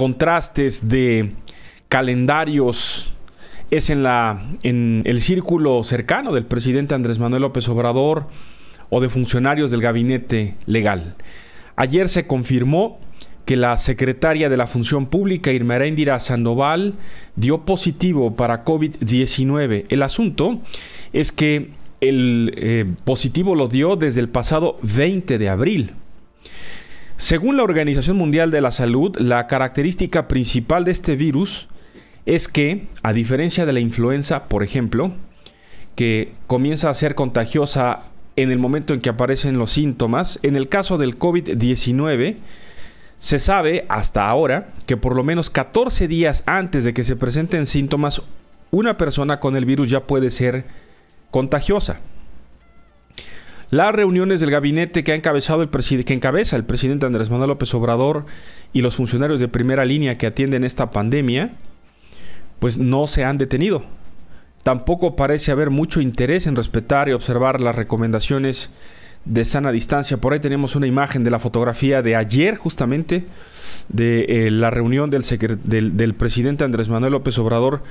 contrastes de calendarios es en, la, en el círculo cercano del presidente Andrés Manuel López Obrador o de funcionarios del gabinete legal. Ayer se confirmó que la secretaria de la Función Pública, Irma Sandoval, dio positivo para COVID-19. El asunto es que el eh, positivo lo dio desde el pasado 20 de abril. Según la Organización Mundial de la Salud, la característica principal de este virus es que, a diferencia de la influenza, por ejemplo, que comienza a ser contagiosa en el momento en que aparecen los síntomas, en el caso del COVID-19, se sabe hasta ahora que por lo menos 14 días antes de que se presenten síntomas, una persona con el virus ya puede ser contagiosa. Las reuniones del gabinete que, ha encabezado el que encabeza el presidente Andrés Manuel López Obrador y los funcionarios de primera línea que atienden esta pandemia, pues no se han detenido. Tampoco parece haber mucho interés en respetar y observar las recomendaciones de sana distancia. Por ahí tenemos una imagen de la fotografía de ayer justamente de eh, la reunión del, del presidente Andrés Manuel López Obrador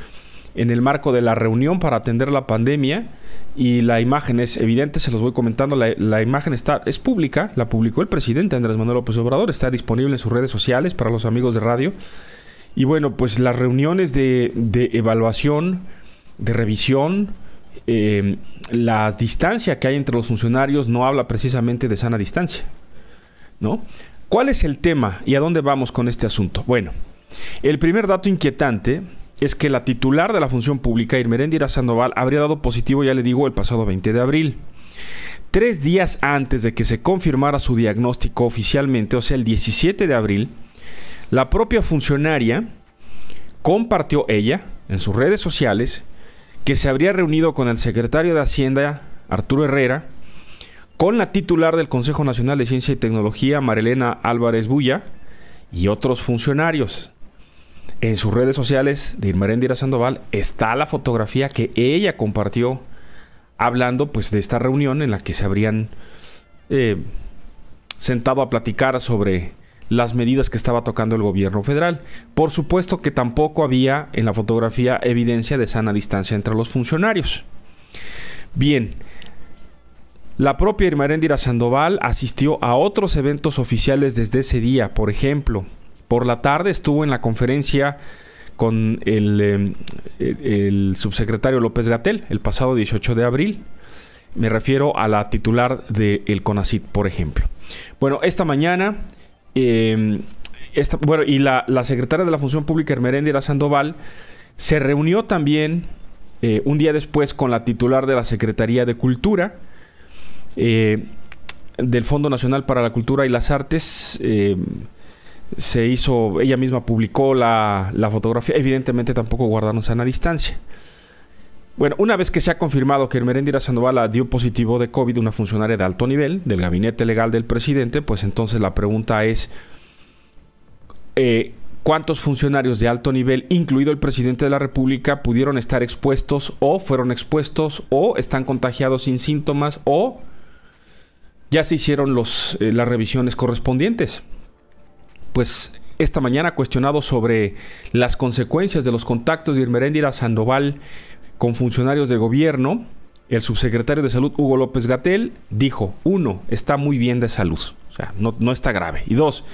en el marco de la reunión para atender la pandemia y la imagen es evidente, se los voy comentando, la, imagen está, es pública, la publicó el presidente Andrés Manuel López Obrador, está disponible en sus redes sociales para los amigos de radio. Y bueno, pues las reuniones de, evaluación, de revisión, eh, la distancia que hay entre los funcionarios no habla precisamente de sana distancia, ¿no? ¿Cuál es el tema y a dónde vamos con este asunto? Bueno, el primer dato inquietante es que la titular de la función pública, Irmerendira Sandoval, habría dado positivo, ya le digo, el pasado 20 de abril. Tres días antes de que se confirmara su diagnóstico oficialmente, o sea, el 17 de abril, la propia funcionaria compartió ella en sus redes sociales que se habría reunido con el secretario de Hacienda, Arturo Herrera, con la titular del Consejo Nacional de Ciencia y Tecnología, Marilena Álvarez Bulla, y otros funcionarios en sus redes sociales de Irma Sandoval está la fotografía que ella compartió hablando pues de esta reunión en la que se habrían eh, sentado a platicar sobre las medidas que estaba tocando el gobierno federal. Por supuesto que tampoco había en la fotografía evidencia de sana distancia entre los funcionarios. Bien, la propia Irma Sandoval asistió a otros eventos oficiales desde ese día, por ejemplo, por la tarde estuvo en la conferencia con el, eh, subsecretario López Gatel el pasado 18 de abril. Me refiero a la titular del el CONACIT, por ejemplo. Bueno, esta mañana, eh, bueno, y la, secretaria de la Función Pública, Hermeréndira Sandoval, se reunió también eh, un día después con la titular de la Secretaría de Cultura del Fondo Nacional para la Cultura y las Artes se hizo, ella misma publicó la, fotografía, evidentemente tampoco a sana distancia. Bueno, una vez que se ha confirmado que Merendira Sandoval dio positivo de COVID, una funcionaria de alto nivel del gabinete legal del presidente, pues entonces la pregunta es, eh, ¿cuántos funcionarios de alto nivel, incluido el presidente de la República, pudieron estar expuestos o fueron expuestos o están contagiados sin síntomas o ya se hicieron los, eh, las revisiones correspondientes? pues esta mañana cuestionado sobre las consecuencias de los contactos de Irmeréndira Sandoval con funcionarios del gobierno, el subsecretario de Salud Hugo López Gatel dijo, uno, está muy bien de salud, o sea, no, está grave. Y dos,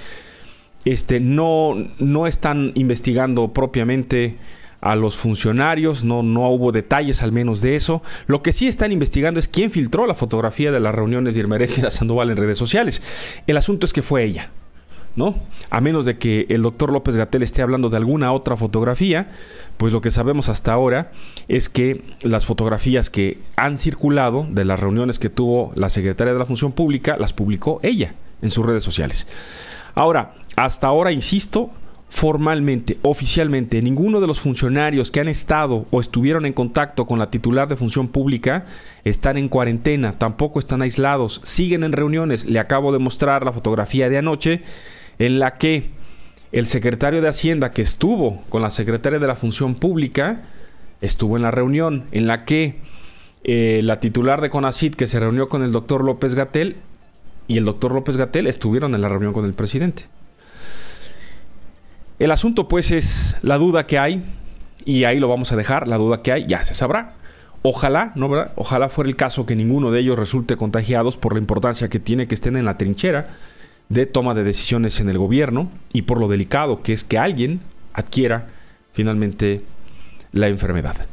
este, no, no están investigando propiamente a los funcionarios, no, no hubo detalles al menos de eso. Lo que sí están investigando es quién filtró la fotografía de las reuniones de Irmeréndira Sandoval en redes sociales. El asunto es que fue ella, ¿no? A menos de que el doctor López Gatel esté hablando de alguna otra fotografía, pues lo que sabemos hasta ahora es que las fotografías que han circulado de las reuniones que tuvo la secretaria de la Función Pública las publicó ella en sus redes sociales. Ahora, hasta ahora, insisto, formalmente, oficialmente, ninguno de los funcionarios que han estado o estuvieron en contacto con la titular de función pública están en cuarentena, tampoco están aislados, siguen en reuniones. Le acabo de mostrar la fotografía de anoche en la que el secretario de Hacienda que estuvo con la secretaria de la Función Pública, estuvo en la reunión en la que eh, la titular de CONACID que se reunió con el doctor López Gatel y el doctor López Gatel estuvieron en la reunión con el presidente. El asunto pues es la duda que hay y ahí lo vamos a dejar, la duda que hay ya se sabrá. Ojalá, ¿no Ojalá fuera el caso que ninguno de ellos resulte contagiados por la importancia que tiene que estén en la trinchera de toma de decisiones en el gobierno y por lo delicado que es que alguien adquiera finalmente la enfermedad.